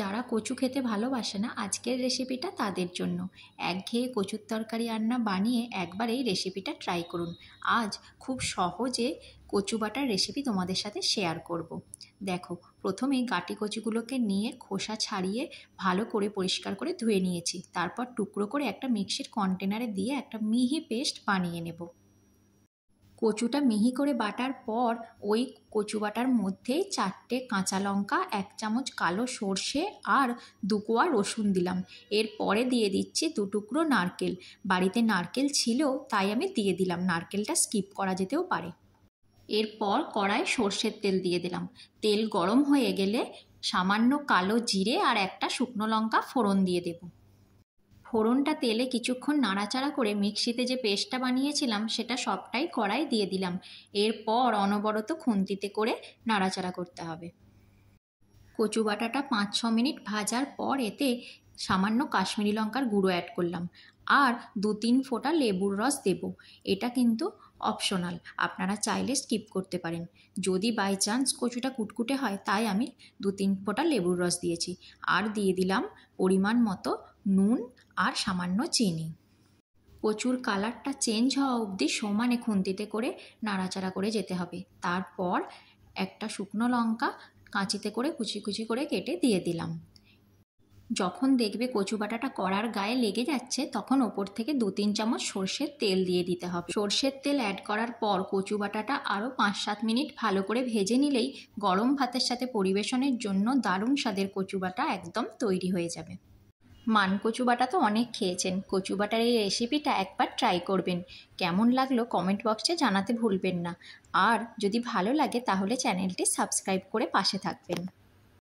যারা কচু খেতে ভালোবাসে না আজকের রেসিপিটা তাদের জন্য একঘেয়ে কচুর তরকারি আন্না বানিয়ে একবার এই রেসিপিটা ট্রাই করুন আজ খুব সহজে কচু বাটার রেসিপি তোমাদের সাথে শেয়ার করব। দেখো প্রথমে গাটি কচুগুলোকে নিয়ে খোসা ছাড়িয়ে ভালো করে পরিষ্কার করে ধুয়ে নিয়েছি তারপর টুকরো করে একটা মিক্সির কন্টেনারে দিয়ে একটা মিহি পেস্ট বানিয়ে নেবো কচুটা মিহি করে বাটার পর ওই কচু বাটার মধ্যে চারটে কাঁচা লঙ্কা এক চামচ কালো সর্ষে আর দু কোয়া রসুন দিলাম এরপরে দিয়ে দিচ্ছি দু টুকরো নারকেল বাড়িতে নারকেল ছিল তাই আমি দিয়ে দিলাম নারকেলটা স্কিপ করা যেতেও পারে এরপর কড়ায় সর্ষের তেল দিয়ে দিলাম তেল গরম হয়ে গেলে সামান্য কালো জিরে আর একটা শুকনো লঙ্কা ফোড়ন দিয়ে দেবো ফোড়নটা তেলে কিছুক্ষণ নাড়াচাড়া করে মিক্সিতে যে পেস্টটা বানিয়েছিলাম সেটা সবটাই কড়াই দিয়ে দিলাম এরপর অনবরত খুন্তিতে করে নাড়াচাড়া করতে হবে কচু বাটাটা পাঁচ ছ মিনিট ভাজার পর এতে সামান্য কাশ্মীরি লঙ্কার গুঁড়ো অ্যাড করলাম আর দু তিন ফোঁটা লেবুর রস দেব এটা কিন্তু অপশনাল আপনারা চাইলে স্কিপ করতে পারেন যদি বাই চান্স কচুটা কুটকুটে হয় তাই আমি দু তিন ফোঁটা লেবুর রস দিয়েছি আর দিয়ে দিলাম পরিমাণ মতো নুন আর সামান্য চিনি কচুর কালারটা চেঞ্জ হওয়া অবধি সমানে খুন্তিতে করে নাড়াচাড়া করে যেতে হবে তারপর একটা শুকনো লঙ্কা কাঁচিতে করে কুচি কুচি করে কেটে দিয়ে দিলাম যখন দেখবে কচু বাটাটা কড়ার গায়ে লেগে যাচ্ছে তখন ওপর থেকে দু তিন চামচ সর্ষের তেল দিয়ে দিতে হবে সর্ষের তেল অ্যাড করার পর কচু বাটাটা আরও পাঁচ সাত মিনিট ভালো করে ভেজে নিলেই গরম ভাতের সাথে পরিবেশনের জন্য দারুণ স্বাদের কচু বাটা একদম তৈরি হয়ে যাবে মান কচু বাটা তো অনেক খেয়েছেন কচু বাটার এই রেসিপিটা একবার ট্রাই করবেন কেমন লাগলো কমেন্ট বক্সে জানাতে ভুলবেন না আর যদি ভালো লাগে তাহলে চ্যানেলটি সাবস্ক্রাইব করে পাশে থাকবেন